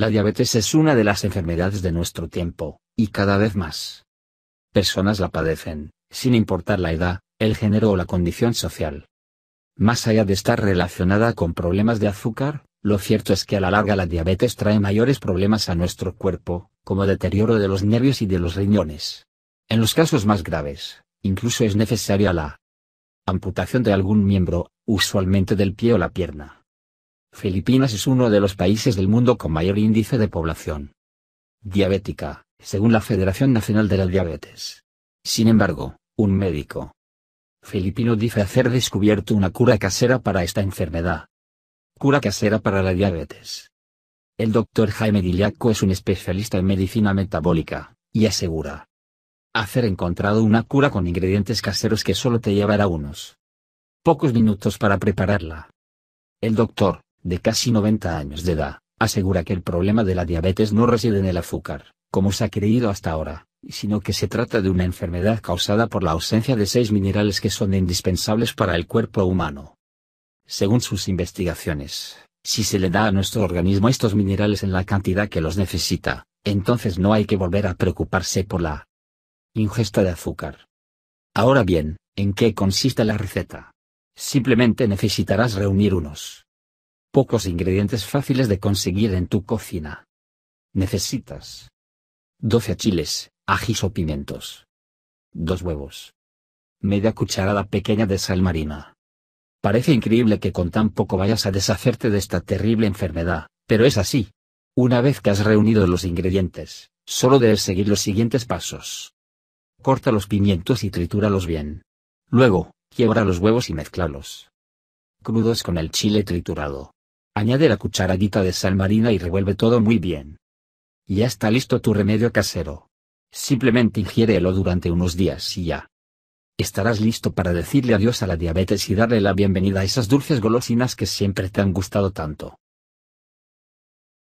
La diabetes es una de las enfermedades de nuestro tiempo, y cada vez más personas la padecen, sin importar la edad, el género o la condición social. Más allá de estar relacionada con problemas de azúcar, lo cierto es que a la larga la diabetes trae mayores problemas a nuestro cuerpo, como deterioro de los nervios y de los riñones. En los casos más graves, incluso es necesaria la amputación de algún miembro, usualmente del pie o la pierna. Filipinas es uno de los países del mundo con mayor índice de población diabética, según la Federación Nacional de la Diabetes. Sin embargo, un médico filipino dice hacer descubierto una cura casera para esta enfermedad. Cura casera para la diabetes. El doctor Jaime Diliaco es un especialista en medicina metabólica, y asegura hacer encontrado una cura con ingredientes caseros que solo te llevará unos pocos minutos para prepararla. El doctor, de casi 90 años de edad, asegura que el problema de la diabetes no reside en el azúcar, como se ha creído hasta ahora, sino que se trata de una enfermedad causada por la ausencia de seis minerales que son indispensables para el cuerpo humano. Según sus investigaciones, si se le da a nuestro organismo estos minerales en la cantidad que los necesita, entonces no hay que volver a preocuparse por la ingesta de azúcar. Ahora bien, ¿en qué consiste la receta? Simplemente necesitarás reunir unos Pocos ingredientes fáciles de conseguir en tu cocina. Necesitas 12 chiles, ajís o pimientos. 2 huevos. Media cucharada pequeña de sal marina. Parece increíble que con tan poco vayas a deshacerte de esta terrible enfermedad, pero es así. Una vez que has reunido los ingredientes, solo debes seguir los siguientes pasos. Corta los pimientos y tritúralos bien. Luego, quiebra los huevos y mezclalos. Crudos con el chile triturado. Añade la cucharadita de sal marina y revuelve todo muy bien. Ya está listo tu remedio casero. Simplemente ingiérelo durante unos días y ya. Estarás listo para decirle adiós a la diabetes y darle la bienvenida a esas dulces golosinas que siempre te han gustado tanto.